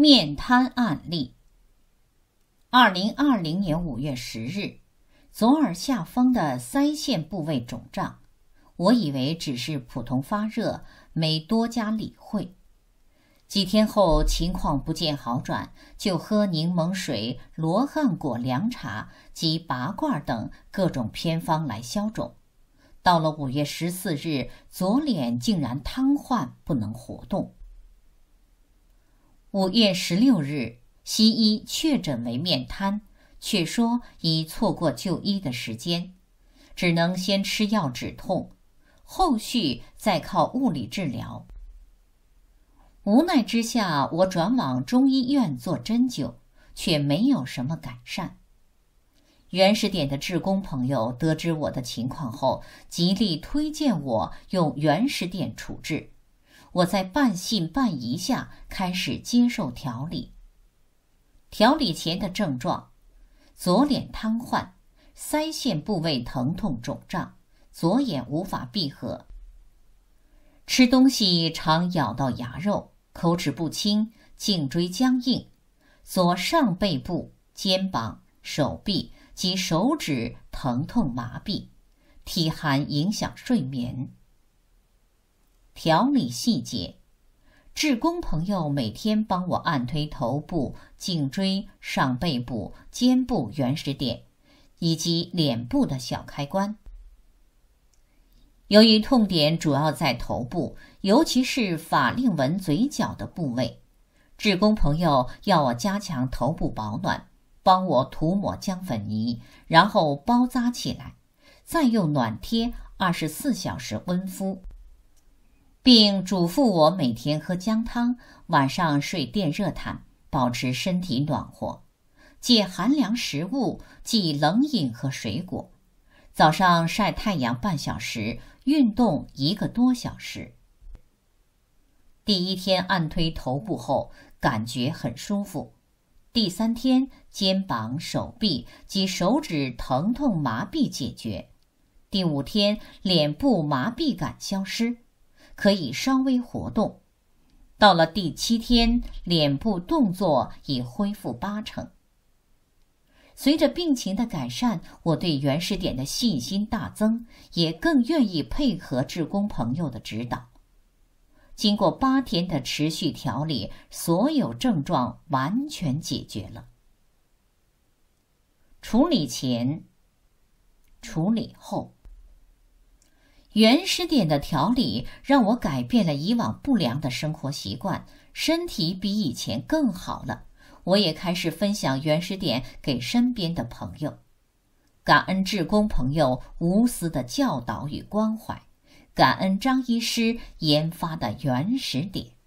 面瘫案例。二零二零年五月十日，左耳下方的腮腺部位肿胀，我以为只是普通发热，没多加理会。几天后情况不见好转，就喝柠檬水、罗汉果凉茶及拔罐等各种偏方来消肿。到了五月十四日，左脸竟然瘫痪，不能活动。五月十六日，西医确诊为面瘫，却说已错过就医的时间，只能先吃药止痛，后续再靠物理治疗。无奈之下，我转往中医院做针灸，却没有什么改善。原始点的志工朋友得知我的情况后，极力推荐我用原始点处置。我在半信半疑下开始接受调理。调理前的症状：左脸瘫痪，腮腺部位疼痛肿胀，左眼无法闭合。吃东西常咬到牙肉，口齿不清，颈椎僵硬，左上背部、肩膀、手臂及手指疼痛麻痹，体寒影响睡眠。调理细节，志工朋友每天帮我按推头部、颈椎、上背部、肩部原始点，以及脸部的小开关。由于痛点主要在头部，尤其是法令纹、嘴角的部位，志工朋友要我加强头部保暖，帮我涂抹姜粉泥，然后包扎起来，再用暖贴二十四小时温敷。并嘱咐我每天喝姜汤，晚上睡电热毯，保持身体暖和；忌寒凉食物，忌冷饮和水果；早上晒太阳半小时，运动一个多小时。第一天按推头部后，感觉很舒服；第三天肩膀、手臂及手指疼痛麻痹解决；第五天脸部麻痹感消失。可以稍微活动，到了第七天，脸部动作已恢复八成。随着病情的改善，我对原始点的信心大增，也更愿意配合志工朋友的指导。经过八天的持续调理，所有症状完全解决了。处理前，处理后。原始点的调理让我改变了以往不良的生活习惯，身体比以前更好了。我也开始分享原始点给身边的朋友，感恩志工朋友无私的教导与关怀，感恩张医师研发的原始点。